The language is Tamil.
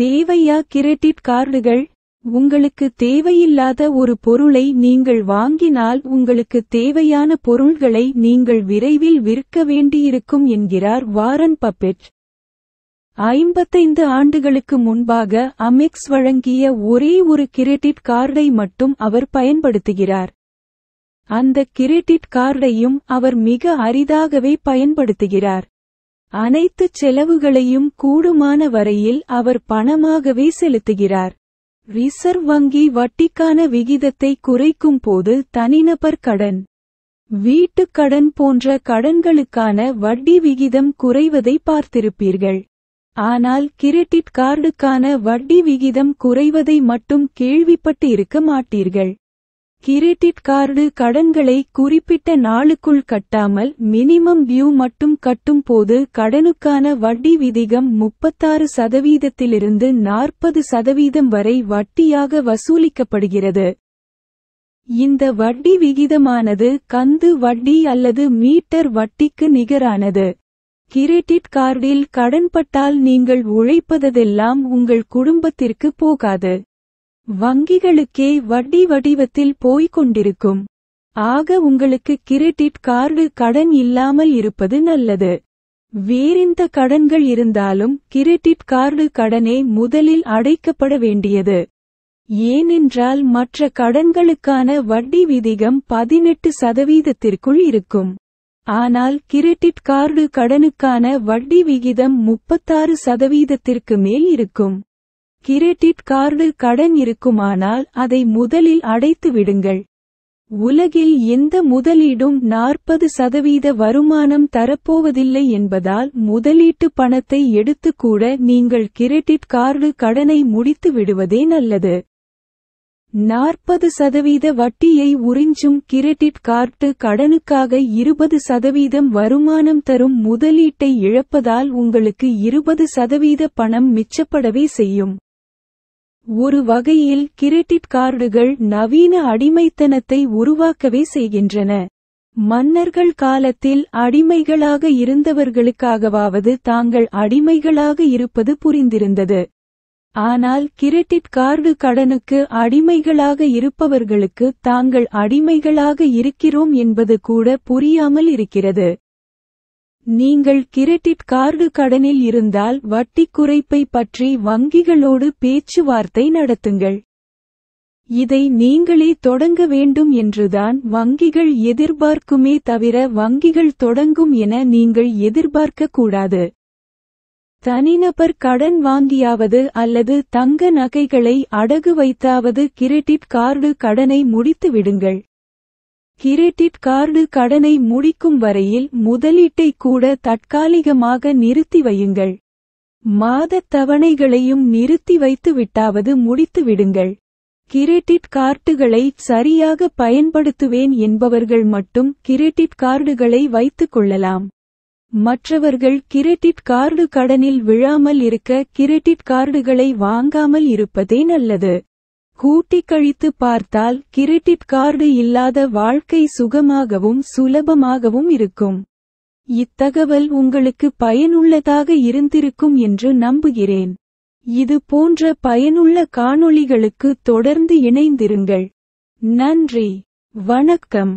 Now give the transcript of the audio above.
தேவையா கிரெடிட் கார்டுகள் உங்களுக்கு தேவையில்லாத ஒரு பொருளை நீங்கள் வாங்கினால் உங்களுக்கு தேவையான பொருள்களை நீங்கள் விரைவில் விற்க வேண்டியிருக்கும் என்கிறார் வாரன் பப்பெட் ஐம்பத்தைந்து ஆண்டுகளுக்கு முன்பாக அமெக்ஸ் வழங்கிய ஒரே ஒரு கிரெடிட் கார்டை மட்டும் அவர் பயன்படுத்துகிறார் அந்த கிரெடிட் கார்டையும் அவர் மிக அரிதாகவே பயன்படுத்துகிறார் அனைத்து செலவுகளையும் கூடுமான வரையில் அவர் பணமாகவே செலுத்துகிறார் ரிசர்வ் வங்கி வட்டிக்கான விகிதத்தை குறைக்கும் போது தனிநபர் கடன் வீட்டுக் கடன் போன்ற கடன்களுக்கான வட்டி விகிதம் குறைவதை பார்த்திருப்பீர்கள் ஆனால் கிரெடிட் கார்டுக்கான வட்டி விகிதம் குறைவதை மட்டும் கேள்விப்பட்டு இருக்க மாட்டீர்கள் கிரெடிட் கார்டு கடன்களை குறிப்பிட்ட நாளுக்குள் கட்டாமல் மினிமம் டியூ மட்டும் கட்டும் போது கடனுக்கான வட்டி விதிகம் முப்பத்தாறு சதவீதத்திலிருந்து நாற்பது சதவீதம் வரை வட்டியாக வசூலிக்கப்படுகிறது இந்த வட்டி விகிதமானது கந்து வட்டி அல்லது மீட்டர் வட்டிக்கு நிகரானது கிரெடிட் கார்டில் கடன்பட்டால் நீங்கள் உழைப்பதெல்லாம் உங்கள் குடும்பத்திற்கு போகாது வங்கிகளுக்கே வட்டி வடிவத்தில் போய்க் கொண்டிருக்கும் ஆக உங்களுக்கு கிரெடிட் கார்டு கடன் இல்லாமல் இருப்பது நல்லது வேறெந்த கடன்கள் இருந்தாலும் கிரெடிட் கார்டு கடனே முதலில் அடைக்கப்பட வேண்டியது ஏனென்றால் மற்ற கடன்களுக்கான வட்டி விதிகம் பதினெட்டு சதவீதத்திற்குள் இருக்கும் ஆனால் கிரெடிட் கார்டு கடனுக்கான வட்டி விகிதம் முப்பத்தாறு சதவீதத்திற்கு மேல் இருக்கும் கிரெடிட் கார்டு கடன் இருக்குமானால் அதை முதலில் அடைத்து விடுங்கள் உலகில் எந்த முதலீடும் நாற்பது சதவீத வருமானம் தரப்போவதில்லை என்பதால் முதலீட்டு பணத்தை எடுத்துக்கூட நீங்கள் கிரெடிட் கார்டு கடனை முடித்து விடுவதே நல்லது நாற்பது சதவீத வட்டியை உறிஞ்சும் கிரெடிட் கார்டு கடனுக்காக இருபது சதவீதம் வருமானம் தரும் முதலீட்டை இழப்பதால் உங்களுக்கு இருபது சதவீத பணம் மிச்சப்படவே செய்யும் ஒரு வகையில் கிரெடிட் கார்டுகள் நவீன அடிமைத்தனத்தை உருவாக்கவே செய்கின்றன மன்னர்கள் காலத்தில் அடிமைகளாக இருந்தவர்களுக்காகவாவது தாங்கள் அடிமைகளாக இருப்பது புரிந்திருந்தது ஆனால் கிரெடிட் கார்டு கடனுக்கு அடிமைகளாக இருப்பவர்களுக்கு தாங்கள் அடிமைகளாக இருக்கிறோம் என்பது கூட புரியாமல் இருக்கிறது நீங்கள் கிரெடிட் கார்டு கடனில் இருந்தால் வட்டி குறைப்பை பற்றி வங்கிகளோடு பேச்சுவார்த்தை நடத்துங்கள் இதை நீங்களே தொடங்க வேண்டும் என்றுதான் வங்கிகள் எதிர்பார்க்குமே தவிர வங்கிகள் தொடங்கும் என நீங்கள் எதிர்பார்க்க கூடாது தனிநபர் கடன் வாங்கியாவது அல்லது தங்க நகைகளை அடகு வைத்தாவது கிரெடிட் கார்டு கடனை முடித்துவிடுங்கள் கிரெடிட் கார்டு கடனை முடிக்கும் வரையில் முதலீட்டை கூட தற்காலிகமாக நிறுத்தி வையுங்கள் மாத தவணைகளையும் நிறுத்தி வைத்து விட்டாவது முடித்து விடுங்கள் கிரெடிட் கார்டுகளை சரியாக பயன்படுத்துவேன் என்பவர்கள் மட்டும் கிரெடிட் கார்டுகளை வைத்துக் கொள்ளலாம் மற்றவர்கள் கிரெடிட் கார்டு கடனில் விழாமல் இருக்க கிரெடிட் கார்டுகளை வாங்காமல் இருப்பதே நல்லது கூட்டி கழித்து பார்த்தால் கிரெடிட் கார்டு இல்லாத வாழ்க்கை சுகமாகவும் சுலபமாகவும் இருக்கும் இத்தகவல் உங்களுக்கு பயனுள்ளதாக இருந்திருக்கும் என்று நம்புகிறேன் இது போன்ற பயனுள்ள காணொளிகளுக்கு தொடர்ந்து இணைந்திருங்கள் நன்றி வணக்கம்